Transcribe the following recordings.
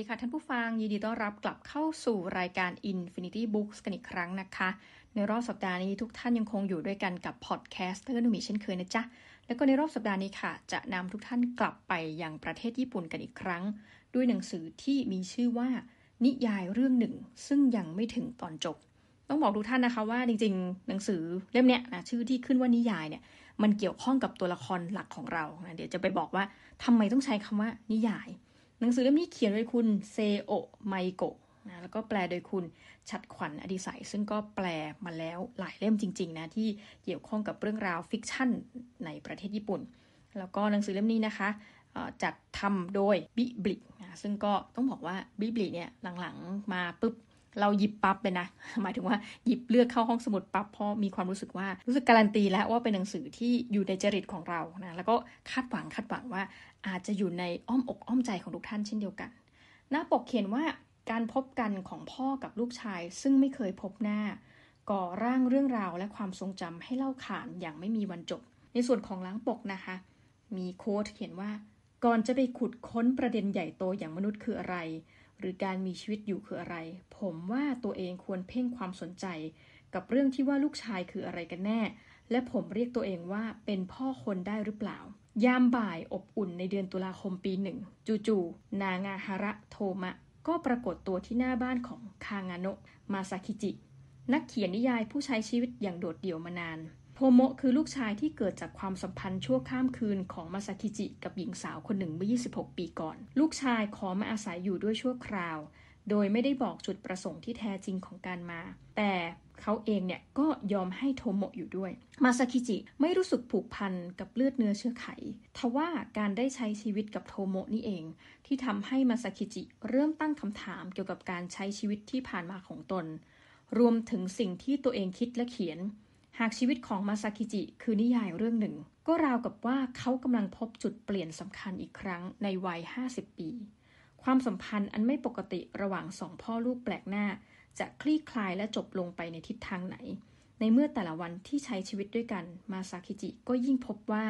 ัสดีค่ะท่านผู้ฟังยินดีต้อนรับกลับเข้าสู่รายการ Infinity Books กันอีกครั้งนะคะ ในรอบสัปดาห์นี้ทุกท่านยังคงอยู่ด้วยกันกับพอดแคสต์เตอร์นุมิเช่นเคยนะจ๊ะ แล้วก็ในรอบสัปดาห์นี้ค่ะ จะนำทุกท่านกลับไปยังประเทศญี่ปุ่นกันอีกครั้ง ด้วยหนังสือที่มีชื่อว่า นิยายเรื่องหนึ่ง ซึ่งยังไม่ถึงตอนจบ ต้องบอกทุกท่านนะคะว่าจริงๆ หนังสือเล่มเนี้ยนะชื่อที่ขึ้นว่านิยายเนี่ยมันเกี่ยวข้องกับตัวละครหลักของเรานะเดี๋ยวจะไปบอกว่าทำไมต้องใช้คำว่านิยายหนังสือเล่มนี้เขียนโดยคุณเซโอไมโกะนะแล้วก็แปลโดยคุณชัดขวัญอดิศัย ซึ่งก็แปลมาแล้วหลายเล่มจริงๆนะที่เกี่ยวข้องกับเรื่องราวฟิกชั่นในประเทศญี่ปุ่น แล้วก็หนังสือเล่มนี้นะคะ จัดทำโดย บิบลิกนะซึ่งก็ต้องบอกว่าบิบลิกเนี่ยหลังๆมาปุ๊บเราหยิบปั๊บเลยนะ หมายถึงว่าหยิบเลือกเข้าห้องสมุดปั๊บเพราะมีความรู้สึกว่ารู้สึกการันตีแล้วว่าเป็นหนังสือที่อยู่ในจริตของเรานะแล้วก็คาดหวังคาดหวังว่าอาจจะอยู่ในอ้อมอกอ้อมใจของทุกท่านเช่นเดียวกัน หน้าปกเขียนว่าการพบกันของพ่อกับลูกชายซึ่งไม่เคยพบหน้า ก่อร่างเรื่องราวและความทรงจำให้เล่าขานอย่างไม่มีวันจบในส่วนของล้างปกนะคะ มีโค้ดเขียนว่า ก่อนจะไปขุดค้นประเด็นใหญ่โตอย่างมนุษย์คืออะไรหรือการมีชีวิตอยู่คืออะไร ผมว่าตัวเองควรเพ่งความสนใจ กับเรื่องที่ว่าลูกชายคืออะไรกันแน่ และผมเรียกตัวเองว่าเป็นพ่อคนได้หรือเปล่า ยามบ่ายอบอุ่นในเดือนตุลาคมปีหนึ่ง จู่ๆ นางาฮาระโทมะ ก็ปรากฏตัวที่หน้าบ้านของคางาโนะมาซาคิจิ นักเขียนนิยายผู้ใช้ชีวิตอย่างโดดเดี่ยวมานานโโมะคือลูกชายที่เกิดจากความสัมพันธ์ชั่วข้ามคืนของมาซากิจิกับหญิงสาวคนหนึ่งเมื่อ 26 ปีก่อน ลูกชายขอมาอาศัยอยู่ด้วยชั่วคราว โดยไม่ได้บอกจุดประสงค์ที่แท้จริงของการมา แต่เขาเองเนี่ยก็ยอมให้โทโมะอยู่ด้วย มาซาคิจิไม่รู้สึกผูกพันกับเลือดเนื้อเชื้อไขทว่าการได้ใช้ชีวิตกับโทโมะนี่เองที่ทำให้มาซาคิจิเริ่มตั้งคำถามเกี่ยวกับการใช้ชีวิตที่ผ่านมาของตน รวมถึงสิ่งที่ตัวเองคิดและเขียนหากชีวิตของมาซากิจิคือนิยายเรื่องหนึ่ง ก็ราวกับว่าเขากำลังพบจุดเปลี่ยนสำคัญอีกครั้งในวัย 50 ปี ความสัมพันธ์อันไม่ปกติระหว่างสอง พ่อลูกแปลกหน้า จะคลี่คลายและจบลงไปในทิศทางไหน ในเมื่อแต่ละวันที่ใช้ชีวิตด้วยกัน มาซากิจิก็ยิ่งพบว่า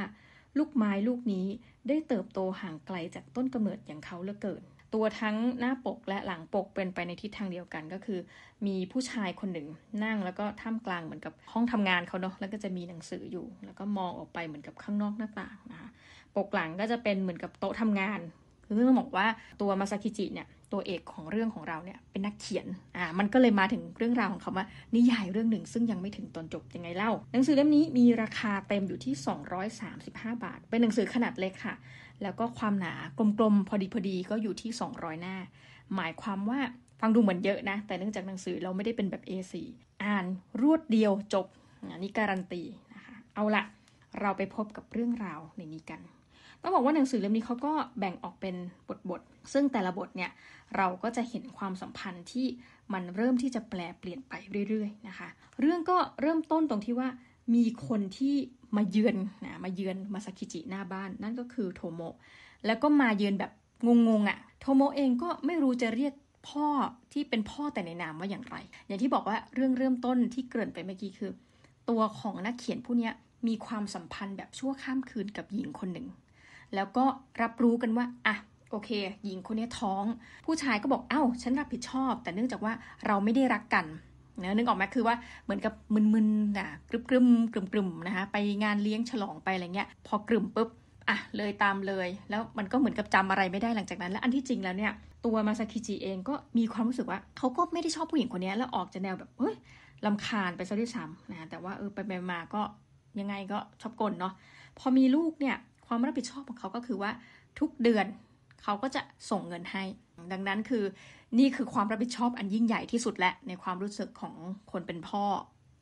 ลูกไม้ลูกนี้ได้เติบโตห่างไกลจากต้นกำเนิดอย่างเขาเหลือเกินตัวทั้งหน้าปกและหลังปกเป็นไปในทิศทางเดียวกันก็คือ มีผู้ชายคนหนึ่งนั่งแล้วก็ท่ามกลางเหมือนกับห้องทำงานเขาเนาะแล้วก็จะมีหนังสืออยู่ แล้วก็มองออกไปเหมือนกับข้างนอกหน้าต่างนะคะปกหลังก็จะเป็นเหมือนกับโต๊ะทำงาน คือต้องบอกว่าตัวมาซากิจิเนี่ยตัวเอกของเรื่องของเราเนี่ยเป็นนักเขียน อ่า มันก็เลยมาถึงเรื่องราวของคาว่านิยายเรื่องหนึ่งซึ่งยังไม่ถึงตอนจบยังไงเล่าหนังสือเล่มนี้มีราคาเต็มอยู่ที่ 235 บาท เป็นหนังสือขนาดเล็กค่ะ แล้วก็ความหนากลมๆพอดีพอดีก็อยู่ที่ 200 หน้า หมายความว่าฟังดูเหมือนเยอะนะ แต่เนื่องจากหนังสือเราไม่ได้เป็นแบบ A4 อ่านรวดเดียวจบอันนี้การันตีนะคะเอาละเราไปพบกับเรื่องราวในนี้กันต้องบอกว่าหนังสือเล่มนี้เขาก็แบ่งออกเป็นบทๆซึ่งแต่ละบทเนี่ยเราก็จะเห็นความสัมพันธ์ที่มันเริ่มที่จะแปลเปลี่ยนไปเรื่อยๆนะคะ เรื่องก็เริ่มต้นตรงที่ว่ามีคนที่มาเยือนนะมาเยือนมาสกิจิหน้าบ้านนั่นก็คือโทโมะแล้วก็มาเยือนแบบงงๆอะ่ะ โทโมะเองก็ไม่รู้จะเรียกพ่อที่เป็นพ่อแต่ในนามว่าอย่างไร อย่างที่บอกว่าเรื่องเริ่มต้นที่เกริ่นไปเมื่อกี้คือ ตัวของนักเขียนผู้นี้มีความสัมพันธ์แบบชั่วข้ามคืนกับหญิงคนหนึ่งแล้วก็รับรู้กันว่า อ่ะ โอเค หญิงคนนี้ท้อง ผู้ชายก็บอก เอา้า ฉันรับผิดชอบ แต่เนื่องจากว่าเราไม่ได้รักกันเนืนึกออกไหมคือว่าเหมือนกับมึนๆนะกรึบกรึมกรึมกรึมนะคะ ไปงานเลี้ยงฉลองไปอะไรเงี้ย พอกรึมปุ๊บ อ่ะ เลยตามเลย แล้วมันก็เหมือนกับจำอะไรไม่ได้หลังจากนั้น แล้วอันที่จริงแล้วเนี่ย ตัวมาซาคิจิเองก็มีความรู้สึกว่าเขาก็ไม่ได้ชอบผู้หญิงคนนี้แล้วออกจะแนวแบบ เฮ้ยลำคาญไปซะด้วยซ้ำนะแต่ว่าเออไปไปมาก็ยังไงก็ชอบกลเนาะ พอมีลูกเนี่ยความรับผิดชอบของเขาก็คือว่าทุกเดือนเขาก็จะส่งเงินให้ ดังนั้นคือนี่คือความรับผิดชอบอันยิ่งใหญ่ที่สุดและในความรู้สึกของคนเป็นพ่อ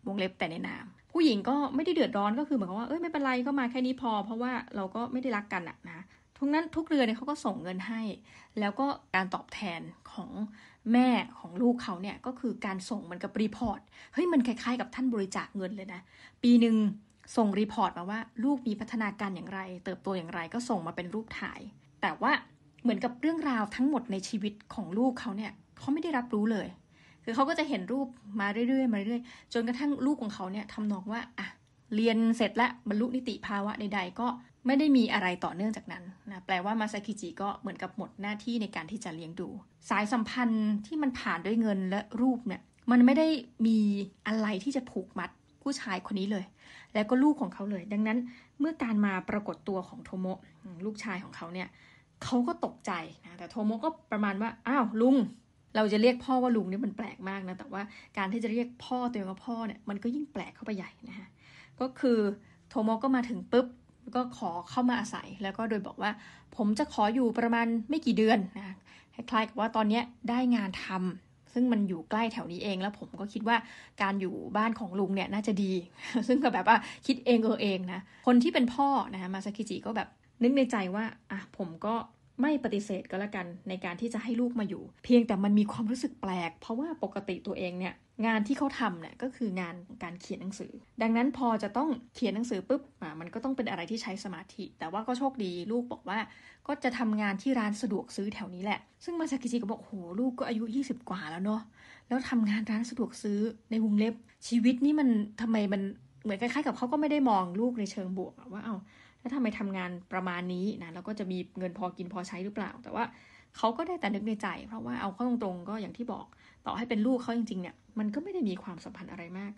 วงเล็บแต่ในนามผู้หญิงก็ไม่ได้เดือดร้อนก็คือเหมือนว่าเอ้ยไม่เป็นไรก็มาแค่นี้พอ เพราะว่าเราก็ไม่ได้รักกันอะนะ ทุกนั้นทุกเดือนเนี่ยเขาก็ส่งเงินให้แล้วก็การตอบแทนของแม่ของลูกเขาเนี่ยก็คือการส่งมันกับรีพอร์ตเฮ้ยมันคล้ายๆกับท่านบริจาคเงินเลยนะปีหนึ่งส่งรีพอร์ตมาว่า ลูกมีพัฒนาการอย่างไร เติบโตอย่างไรก็ส่งมาเป็นรูปถ่าย แต่ว่าเหมือนกับเรื่องราวทั้งหมดในชีวิตของลูกเขาเนี่ยเขาไม่ได้รับรู้เลย คือเขาก็จะเห็นรูปมาเรื่อยๆมาเรื่อย ๆ จนกระทั่งลูกของเขาเนี่ยทำนองว่าอ่ะเรียนเสร็จและบรรลุนิติภาวะใดๆ ก็ไม่ได้มีอะไรต่อเนื่องจากนั้นนะแปลว่ามาซากิจิก็เหมือนกับหมดหน้าที่ในการที่จะเลี้ยงดู สายสัมพันธ์ที่มันผ่านด้วยเงินและรูปเนี่ยมันไม่ได้มีอะไรที่จะผูกมัดผู้ชายคนนี้เลยและก็ลูกของเขาเลย ดังนั้นเมื่อการมาปรากฏตัวของโทโมะลูกชายของเขาเนี่ยเขาก็ตกใจนะ แต่โทโมะก็ประมาณว่า อ้าวลุงเราจะเรียกพ่อว่าลุงนี่มันแปลกมากนะ แต่ว่าการที่จะเรียกพ่อตัวเองว่าพ่อเนี่ยมันก็ยิ่งแปลกเข้าไปใหญ่นะฮะ ก็คือโทโมะก็มาถึงปุ๊บก็ขอเข้ามาอาศัยแล้วก็โดยบอกว่าผมจะขออยู่ประมาณไม่กี่เดือนนะคล้ายๆกับว่าตอนนี้ได้งานทำซึ่งมันอยู่ใกล้แถวนี้เองแล้วผมก็คิดว่าการอยู่บ้านของลุงเนี่ยน่าจะดี ซึ่งก็แบบว่าคิดเองเออเองนะ คนที่เป็นพ่อนะมาซากิจิก็แบบนึกในใจว่าอ่ะผมก็ไม่ปฏิเสธก็แล้วกันในการที่จะให้ลูกมาอยู่ เพียงแต่มันมีความรู้สึกแปลก เพราะว่าปกติตัวเองเนี่ยงานที่เขาทำเนี่ยก็คืองานการเขียนหนังสือ ดังนั้นพอจะต้องเขียนหนังสือปุ๊บอ่ามันก็ต้องเป็นอะไรที่ใช้สมาธิ แต่ว่าก็โชคดีลูกบอกว่าก็จะทำงานที่ร้านสะดวกซื้อแถวนี้แหละ ซึ่งมาสกิจิก็บอกโหลูกก็อายุ20กว่าแล้วเนาะ แล้วทำงานร้านสะดวกซื้อในวงเล็บ ชีวิตนี้มันทำไมมันเหมือนคล้ายๆกับเขาก็ไม่ได้มองลูกในเชิงบวก ว่าเอา้าแล้วทำไมทำงานประมาณนี้นะแล้วก็จะมีเงินพอกินพอใช้หรือเปล่าแต่ว่าเขาก็ได้แต่นึกในใจ เพราะว่าเอาเข้าตรงๆก็อย่างที่บอกต่อให้เป็นลูกเขาจริงๆ เนี่ย มันก็ไม่ได้มีความสัมพันธ์อะไรมาก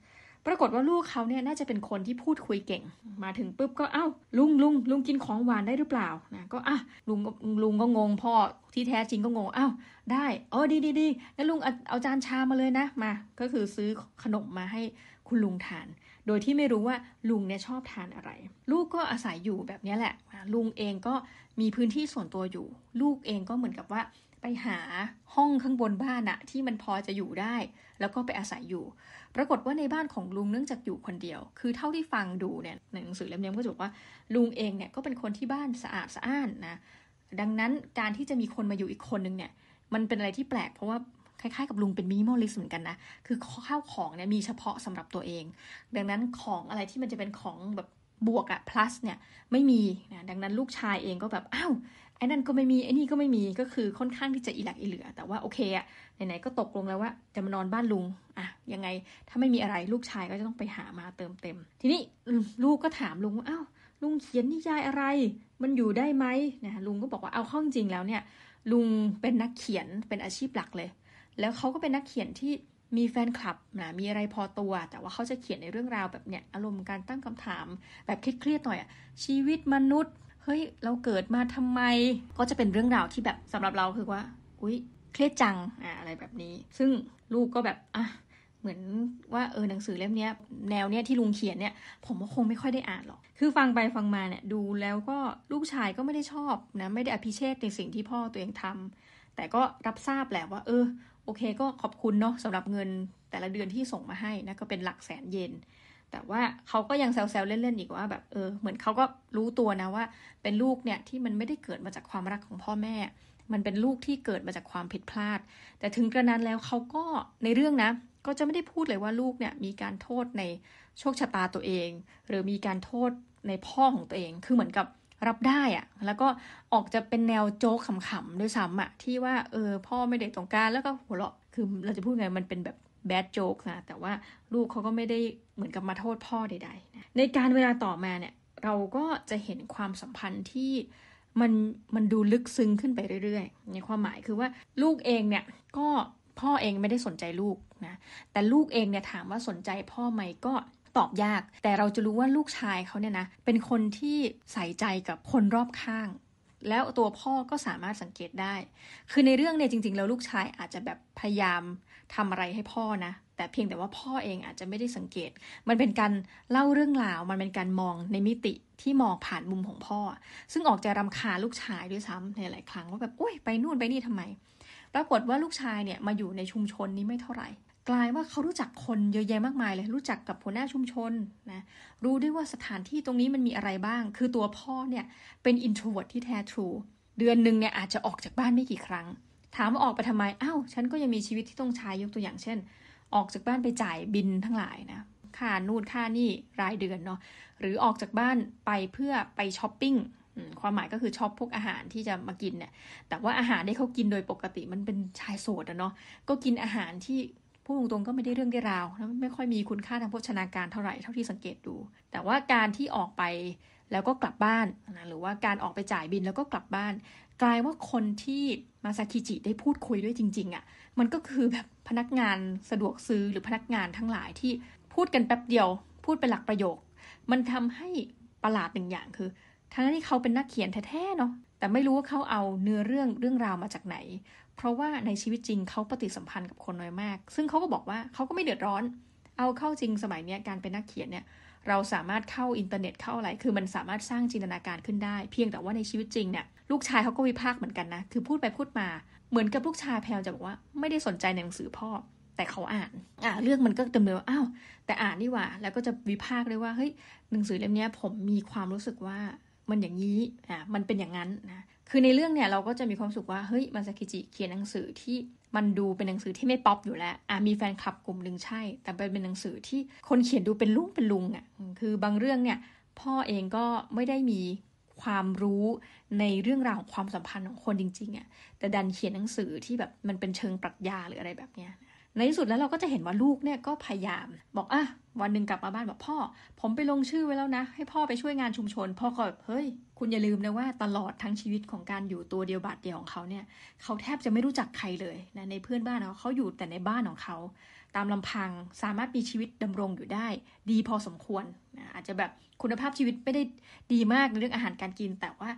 ปรากฏว่าลูกเขาเนี่ยน่าจะเป็นคนที่พูดคุยเก่ง มาถึงปุ๊บก็เอา้าลุงลุงลุงกินของหวานได้หรือเปล่านะก็อ่ะลุงลุงก็งงพ่อที่แท้จริงก็งงอา้าวได้เออดีดีดีงั้นลุงเอาจานชามาเลยนะมาก็คือซื้อขนมมาให้คุณลุงทานโดยที่ไม่รู้ว่าลุงเนี่ยชอบทานอะไร ลูกก็อาศัยอยู่แบบนี้แหละ ลุงเองก็มีพื้นที่ส่วนตัวอยู่ ลูกเองก็เหมือนกับว่าไปหาห้องข้างบนบ้านอะที่มันพอจะอยู่ได้ แล้วก็ไปอาศัยอยู่ ปรากฏว่าในบ้านของลุงเนื่องจากอยู่คนเดียว คือเท่าที่ฟังดูเนี่ยในหนังสือเล่มนี้ก็จะบอกว่าลุงเองเนี่ยก็เป็นคนที่บ้านสะอาดสะอ้านนะ ดังนั้นการที่จะมีคนมาอยู่อีกคนนึงเนี่ย มันเป็นอะไรที่แปลก เพราะว่าคล้ายๆ กับลุงเป็นมิมอลลิสเหมือนกันนะ คือข้าวของเนี่ยมีเฉพาะสำหรับตัวเอง ดังนั้นของอะไรที่มันจะเป็นของแบบบวกอะ plus เนี่ยไม่มีนะ ดังนั้นลูกชายเองก็แบบ อ้าว ไอ้นั่นก็ไม่มี ไอ้นี่ก็ไม่มี ก็คือค่อนข้างที่จะอีหลักอีเหลือ แต่ว่าโอเคอะไหนๆก็ตกลงแล้วว่าจะมานอนบ้านลุงอะยังไงถ้าไม่มีอะไรลูกชายก็จะต้องไปหามาเติมเต็ม ทีนี้ลูกก็ถามลุงว่า อ้าว ลุงเขียนนิยายอะไร มันอยู่ได้ไหมนะ ลุงก็บอกว่าเอาข้อจริงแล้วเนี่ยลุงเป็นนักเขียนเป็นอาชีพหลักเลยแล้วเขาก็เป็นนักเขียนที่มีแฟนคลับนะ มีอะไรพอตัว แต่ว่าเขาจะเขียนในเรื่องราวแบบเนี้ย อารมณ์การตั้งคำถาม แบบเครียดๆหน่อยอะชีวิตมนุษย์ เฮ้ย เราเกิดมาทำไม ก็จะเป็นเรื่องราวที่แบบสำหรับเราคือว่า อุ้ยเครียดจังอะอะไรแบบนี้ ซึ่งลูกก็แบบ อ่ะ เหมือนว่าเออหนังสือเล่มนี้แนวเนี้ยที่ลุงเขียนเนี่ยผมก็คงไม่ค่อยได้อ่านหรอก คือ ฟังไปฟังมาเนี่ยดูแล้วก็ลูกชายก็ไม่ได้ชอบนะ ไม่ได้อภิเชษในสิ่งที่พ่อตัวเองทำ แต่ก็รับทราบแหละว่า เออโอเค ก็ขอบคุณเนาะสำหรับเงินแต่ละเดือนที่ส่งมาให้นะก็เป็นหลักแสนเยน แต่ว่าเขาก็ยังแซวๆเล่นๆอีกว่าแบบเออเหมือนเขาก็รู้ตัวนะว่า เป็นลูกเนี่ยที่มันไม่ได้เกิดมาจากความรักของพ่อแม่ มันเป็นลูกที่เกิดมาจากความผิดพลาด แต่ถึงกระนั้นแล้วเขาก็ในเรื่องนะ ก็จะไม่ได้พูดเลยว่าลูกเนี่ยมีการโทษในโชคชะตาตัวเอง หรือมีการโทษในพ่อของตัวเอง คือเหมือนกับรับได้อะแล้วก็ออกจะเป็นแนวโจ๊กขำๆด้วยซ้ำอะที่ว่าเออพ่อไม่ได้ต้องการ แล้วก็หัวเราะคือเราจะพูดไงมันเป็นแบบแบดโจ๊กนะแต่ว่าลูกเขาก็ไม่ได้เหมือนกับมาโทษพ่อใดๆในการเวลาต่อมาเนี่ยเราก็จะเห็นความสัมพันธ์ที่มันมันดูลึกซึ้งขึ้นไปเรื่อยๆในความหมายคือว่าลูกเองเนี่ยก็พ่อเองไม่ได้สนใจลูกนะแต่ลูกเองเนี่ยถามว่าสนใจพ่อไหมก็ตอบยาก แต่เราจะรู้ว่าลูกชายเขาเนี่ยนะ เป็นคนที่ใส่ใจกับคนรอบข้าง แล้วตัวพ่อก็สามารถสังเกตได้ คือในเรื่องเนี่ยจริงๆแล้วลูกชายอาจจะแบบพยายามทำอะไรให้พ่อนะแต่เพียงแต่ว่าพ่อเองอาจจะไม่ได้สังเกต มันเป็นการเล่าเรื่องราวมันเป็นการมองในมิติที่มองผ่านมุมของพ่อ ซึ่งออกจะรำคาลูกชายด้วยซ้ำในหลายครั้งว่าแบบโอ้ยไปนู่นไปนี่ทำไม ปรากฏว่าลูกชายเนี่ยมาอยู่ในชุมชนนี้ไม่เท่าไหร่กลายว่าเขารู้จักคนเยอะแยะมากมายเลย รู้จักกับหัวหน้าชุมชนนะ รู้ด้วยว่าสถานที่ตรงนี้มันมีอะไรบ้าง คือตัวพ่อเนี่ยเป็นอินโทรเวิร์ตที่แท้ทรูเดือนหนึ่งเนี่ยอาจจะออกจากบ้านไม่กี่ครั้ง ถามว่าออกไปทำไมอ้าวฉันก็ยังมีชีวิตที่ต้องใช้ ยกตัวอย่างเช่น ออกจากบ้านไปจ่ายบินทั้งหลายนะ ค่านูดค่านี่รายเดือนเนาะ หรือออกจากบ้านไปเพื่อไปช้อปปิ้งความหมายก็คือชอบพวกอาหารที่จะมากินเนี่ย แต่ว่าอาหารที่เขากินโดยปกติมันเป็นชายโสดอะเนาะ ก็กินอาหารทีู่ดตรงๆก็ไม่ได้เรื่องได้ราวะไม่ค่อยมีคุณค่าทางโภชนาการเท่าไหร่เท่าที่สังเกตดู แต่ว่าการที่ออกไปแล้วก็กลับบ้านนะหรือว่าการออกไปจ่ายบินแล้วก็กลับบ้าน กลายว่าคนที่มาซาคิจิได้พูดคุยด้วยจริงๆอะ่ะมันก็คือแบบพนักงานสะดวกซื้อหรือพนักงานทั้งหลายที่พูดกันแป๊บเดียว พูดเป็นหลักประโยค มันทำให้ประหลาดหนึ่งอย่างคือ ทั้งที่เขาเป็นนักเขียนแท้ๆเนาะแต่ไม่รู้ว่าเขาเอาเนื้อเรื่องเรื่องราวมาจากไหนเพราะว่าในชีวิตจริงเขาปฏิสัมพันธ์กับคนน้อยมาก ซึ่งเขาก็บอกว่าเขาก็ไม่เดือดร้อน เอาเข้าจริงสมัยนี้การเป็นนักเขียนเนี่ย เราสามารถเข้าอินเทอร์เน็ตเข้าอะไร คือมันสามารถสร้างจินตนาการขึ้นได้ เพียงแต่ว่าในชีวิตจริงเนี่ย ลูกชายเขาก็วิพากษ์เหมือนกันนะ คือพูดไปพูดมา เหมือนกับลูกชายแพลวจะบอกว่าไม่ได้สนใจในหนังสือพ่อแต่เขาอ่านอ่าเรื่องมันก็เต็มเลยว่าอ้าวแต่อ่านนี่หว่าแล้วก็จะวิพากษ์เลยว่าเฮ้ยหนังสือเล่มนี้ผมมีความรู้สึกว่ามันอย่างนี้อ่ามันเป็นอย่างนั้นนะคือในเรื่องเนี่ยเราก็จะมีความสุขว่าเฮ้ยมันสกิจิเขียนหนังสือที่มันดูเป็นหนังสือที่ไม่ป๊อปอยู่แล้วอ่ะมีแฟนคลับกลุ่มหนึ่งใช่ แต่เป็นหนังสือที่คนเขียนดูเป็นลุงเป็นลุงอ่ะคือบางเรื่องเนี่ยพ่อเองก็ไม่ได้มีความรู้ในเรื่องราวของความสัมพันธ์ของคนจริงๆอะ่ะแต่ดันเขียนหนังสือที่แบบมันเป็นเชิงปรัชญาหรืออะไรแบบเนี้ยในที่สุดแล้วเราก็จะเห็นว่าลูกเนี่ยก็พยายาม บอกอ่ะวันหนึ่งกลับมาบ้านบอกพ่อ ผมไปลงชื่อไว้แล้วนะ ให้พ่อไปช่วยงานชุมชน พ่อก็แบบเฮ้ยคุณอย่าลืมนะว่าตลอดทั้งชีวิตของการอยู่ตัวเดียวบาดเดียวของเขาเนี่ยเขาแทบจะไม่รู้จักใครเลยนะในเพื่อนบ้านเขาเขาอยู่แต่ในบ้านของเขาตามลำพังสามารถมีชีวิตดำรงอยู่ได้ ดีพอสมควรนะอาจจะแบบคุณภาพชีวิตไม่ได้ดีมากในเรื่องอาหารการกิน แต่ว่า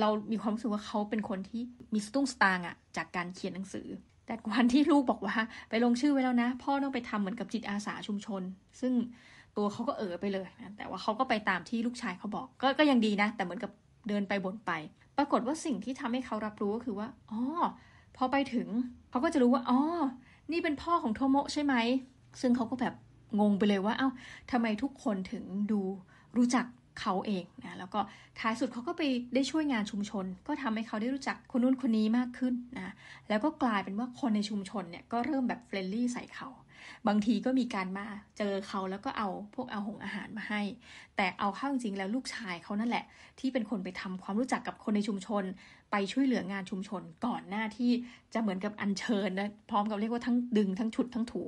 เรามีความรู้สึกว่าเขาเป็นคนที่มีสตุ้งสตางอะจากการเขียนหนังสือแต่วันที่ลูกบอกว่า ไปลงชื่อไว้แล้วนะพ่อต้องไปทำเหมือนกับจิตอาสาชุมชน ซึ่งตัวเขาก็เออไปเลยแต่ว่าเขาก็ไปตามที่ลูกชายเขาบอกก็ก็ยังดีนะ แต่เหมือนกับเดินไปบ่นไป ปรากฏว่าสิ่งที่ทำให้เขารับรู้ก็คือว่าอ๋อพอไปถึงเขาก็จะรู้ว่าอ๋อนี่เป็นพ่อของโทโมะใช่ไหมซึ่งเขาก็แบบงงไปเลยว่าเอา้าทำไมทุกคนถึงดูรู้จักเขาเองนะแล้วก็ท้ายสุดเขาก็ไปได้ช่วยงานชุมชน ก็ทำให้เขาได้รู้จักคนนู้นคนนี้มากขึ้นนะแล้วก็กลายเป็นว่าคนในชุมชนเนี่ยก็เริ่มแบบเฟรนลี่ใส่เขาบางทีก็มีการมาเจอเขาแล้วก็เอาพวกเอาหงอาหารมาให้ แต่เอาเข้าจริงแล้วลูกชายเขานั่นแหละ ที่เป็นคนไปทำความรู้จักกับคนในชุมชน ไปช่วยเหลืองานชุมชนก่อนหน้าที่จะเหมือนกับอัญเชิญนะพร้อมกับเรียกว่าทั้งดึงทั้งฉุดทั้งถู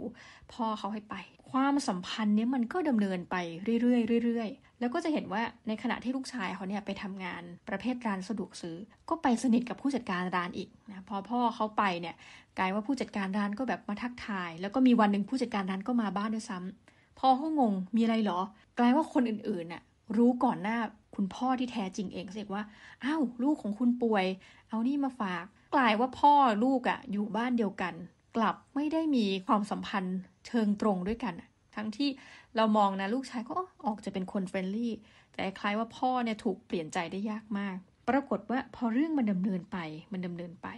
พ่อเขาให้ไปความสัมพันธ์เนี้ยมันก็ดำเนินไปเรื่อยๆเรื่อยๆแล้วก็จะเห็นว่าในขณะที่ลูกชายเขาเนี่ยไปทำงานประเภทร้านสะดวกซื้อ ก็ไปสนิทกับผู้จัดการร้านอีกนะพอพ่อเขาไปเนี่ยกลายว่าผู้จัดการร้านก็แบบมาทักทาย แล้วก็มีวันหนึ่งผู้จัดการร้านก็มาบ้านด้วยซ้ำพ่อเขางงมีอะไรหรอกลายว่าคนอื่นๆน่ะรู้ก่อนหน้าคุณพ่อที่แท้จริงเอง เสกว่าอ้าวลูกของคุณป่วยเอานี่มาฝาก กลายว่าพ่อลูกอะ่ะอยู่บ้านเดียวกัน กลับไม่ได้มีความสัมพันธ์เชิงตรงด้วยกันทั้งที่เรามองนะลูกชายก็ออกจะเป็นคนเฟรนลี่ แต่คล้ายว่าพ่อเนี่ยถูกเปลี่ยนใจได้ยากมาก ปรากฏว่าพอเรื่องมันดำเนินไป มันดำเนินไป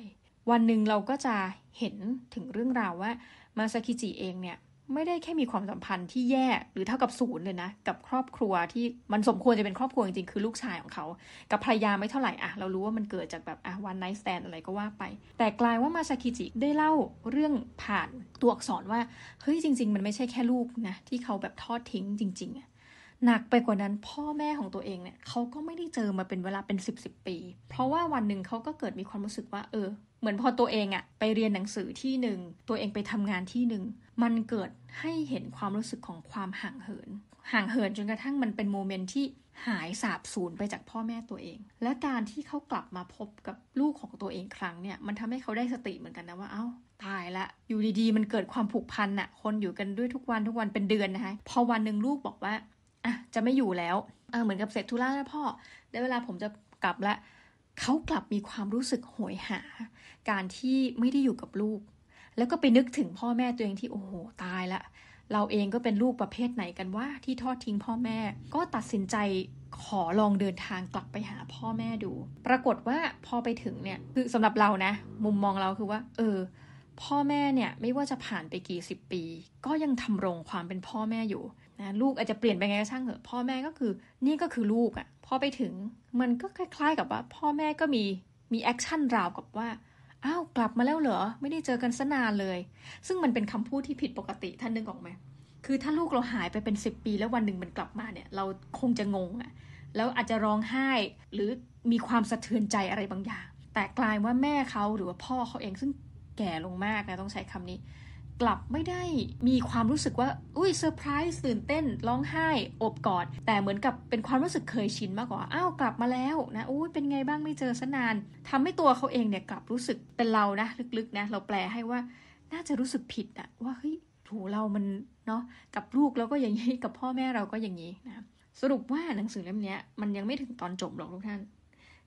วันหนึ่งเราก็จะเห็นถึงเรื่องราวว่ามาซากิจิเองเนี่ยไม่ได้แค่มีความสัมพันธ์ที่แย่หรือเท่ากับศูนย์เลยนะ กับครอบครัวที่มันสมควรจะเป็นครอบครัวจริงๆ คือลูกชายของเขากับภรรยาไม่เท่าไหร่อะเรารู้ว่ามันเกิดจากแบบอะวันไนท์สแตนอะไรก็ว่าไป แต่กลายว่ามาชาคิจิได้เล่าเรื่องผ่านตัวอักษรว่า เฮ้ยจริงๆ มันไม่ใช่แค่ลูกนะที่เขาแบบทอดทิ้งจริง ๆ หนักไปกว่านั้นพ่อแม่ของตัวเองเนี่ยเขาก็ไม่ได้เจอมาเป็นเวลาเป็นสิบสิบปี เพราะว่าวันหนึ่งเขาก็เกิดมีความรู้สึกว่า เออเหมือนพอตัวเองอะไปเรียนหนังสือที่หนึ่งตัวเองไปทำงานที่หนึ่งมันเกิดให้เห็นความรู้สึกของความห่างเหินห่างเหินจนกระทั่งมันเป็นโมเมนต์ที่หายสาบสูญไปจากพ่อแม่ตัวเองและการที่เขากลับมาพบกับลูกของตัวเองครั้งเนี่ยมันทำให้เขาได้สติเหมือนกันนะว่า เอา้าตายละอยู่ดีๆ มันเกิดความผูกพันอะคนอยู่กันด้วยทุกวันทุกวันเป็นเดือนนะคะพอวันหนึ่งลูกบอกว่าอ่ะจะไม่อยู่แล้วเออเหมือนกับเสร็จธุระแล้วพ่อได้เวลาผมจะกลับละเขากลับมีความรู้สึกโหยหาการที่ไม่ได้อยู่กับลูก แล้วก็ไปนึกถึงพ่อแม่ตัวเองที่โอ้โห ตายละ เราเองก็เป็นลูกประเภทไหนกันว่าที่ทอดทิ้งพ่อแม่ ก็ตัดสินใจขอลองเดินทางกลับไปหาพ่อแม่ดู ปรากฏว่าพอไปถึงเนี่ย คือสำหรับเรานะ มุมมองเราคือว่า เออพ่อแม่เนี่ยไม่ว่าจะผ่านไปกี่สิบปี ก็ยังทำรงความเป็นพ่อแม่อยู่นะลูกอาจจะเปลี่ยนไปไงก็ช่างเถอะพ่อแม่ก็คือนี่ก็คือลูกอะ่ะพอไปถึงมันก็คล้าย ๆกับว่า พ่อแม่ก็มีมีแอคชั่นราวกับว่าอ้าวกลับมาแล้วเหรอ ไม่ได้เจอกันสนานเลย ซึ่งมันเป็นคำพูดที่ผิดปกติท่านนึกออกไหมคือถ้าลูกเราหายไปเป็นสิบปี แล้ววันหนึ่งมันกลับมาเนี่ยเราคงจะงงอะ่ะแล้วอาจจะร้องไห้หรือมีความสะเทือนใจอะไรบางอย่าง แต่กลายว่าแม่เขาหรือว่าพ่อเขาเองซึ่งแก่ลงมากนะต้องใช้คำนี้ กลับไม่ได้มีความรู้สึกว่าอุ้ยเซอร์ไพรส์ตื่นเต้นร้องไห้ อบกอดแต่เหมือนกับเป็นความรู้สึกเคยชินมากกว่าอ้าวกลับมาแล้วนะอุ้ยเป็นไงบ้างไม่เจอสนาน ทำให้ตัวเขาเองเนี่ยกลับรู้สึกเป็นเรานะ ลึกๆนะเราแปลให้ว่าน่าจะรู้สึกผิดอะว่าเฮ้ยถูเรามันเนาะกับลูกเราก็อย่างนี้กับพ่อแม่เราก็อย่างนี้นะสรุปว่าหนังสือเล่มนี้มันยังไม่ถึงตอนจบหรอกทุกท่าน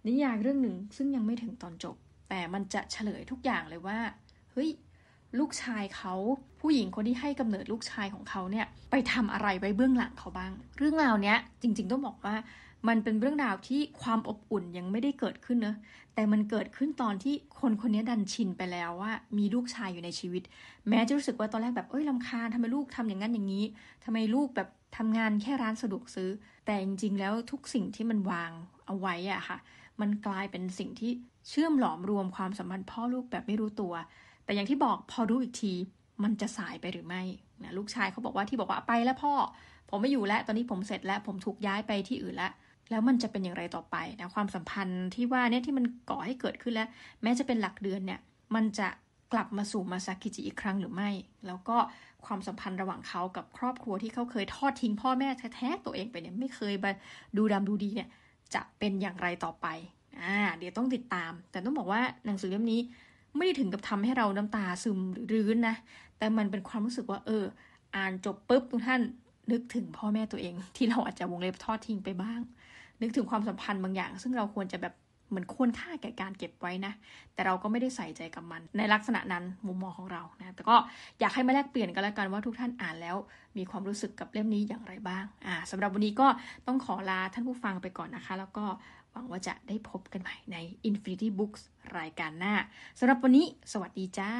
นิยายเรื่องหนึ่งซึ่งยังไม่ถึงตอนจบแต่มันจะเฉลยทุกอย่างเลยว่าเฮ้ยลูกชายเขาผู้หญิงคนที่ให้กำเนิดลูกชายของเขาเนี่ยไปทำอะไรไว้เบื้องหลังเขาบ้าง เรื่องราวเนี้ยจริงๆต้องบอกว่า มันเป็นเรื่องราวที่ความอบอุ่นยังไม่ได้เกิดขึ้นเนะแต่มันเกิดขึ้นตอนที่คนคนนี้ดันชินไปแล้วว่า มีลูกชายอยู่ในชีวิต แม้จะรู้สึกว่าตอนแรกแบบเอ้ยลำคาญทำไมลูกทำอย่างนั้นอย่างนี้ ทำไมลูกแบบทำงานแค่ร้านสะดวกซื้อ แต่จริงๆแล้วทุกสิ่งที่มันวางเอาไว้อะค่ะ มันกลายเป็นสิ่งที่เชื่อมหลอมรวมความสัมพันธ์พ่อ ลูกแบบไม่รู้ตัว แต่อย่างที่บอกพอรู้อีกทีมันจะสายไปหรือไม่นะลูกชายเขาบอกว่าที่บอกว่าไปแล้วพ่อผมไม่อยู่แล้ว ตอนนี้ผมเสร็จแล้วผมถูกย้ายไปที่อื่นแล้ว แล้วมันจะเป็นอย่างไรต่อไปนะความสัมพันธ์ที่ว่าเนี่ยที่มันก่อให้เกิดขึ้นแล้วแม้จะเป็นหลักเดือนเนี่ยมันจะกลับมาสู่มาซากิจิอีกครั้งหรือไม่ แล้วก็ความสัมพันธ์ระหว่างเขากับครอบครัวที่เขาเคยทอดทิ้งพ่อแม่แท้ๆตัวเองไปเนี่ยไม่เคยดูดำดูดีเนี่ยจะเป็นอย่างไรต่อไปอ่า เดี๋ยวต้องติดตาม แต่ต้องบอกว่าหนังสือเล่มนี้ ไม่ได้ถึงกับทำให้เราน้ำตาซึมหรือรื้นนะ แต่มันเป็นความรู้สึกว่า เออ อ่านจบปุ๊บทุกท่าน นึกถึงพ่อแม่ตัวเอง ที่เราอาจจะวงเล็บทอดทิ้งไปบ้าง นึกถึงความสัมพันธ์บางอย่างซึ่งเราควรจะแบบเหมือนควรค่าแก่การเก็บไว้นะ แต่เราก็ไม่ได้ใส่ใจกับมัน ในลักษณะนั้นมุมมองของเรานะ แต่ก็อยากให้มาแลกเปลี่ยนกันแล้วกันว่าทุกท่านอ่านแล้ว มีความรู้สึกกับเล่มนี้อย่างไรบ้าง อ่าสำหรับวันนี้ก็ต้องขอลาท่านผู้ฟังไปก่อนนะคะ แล้วก็หวังว่าจะได้พบกันใหม่ใน Infinity Books รายการหน้าสำหรับวันนี้สวัสดีจ้า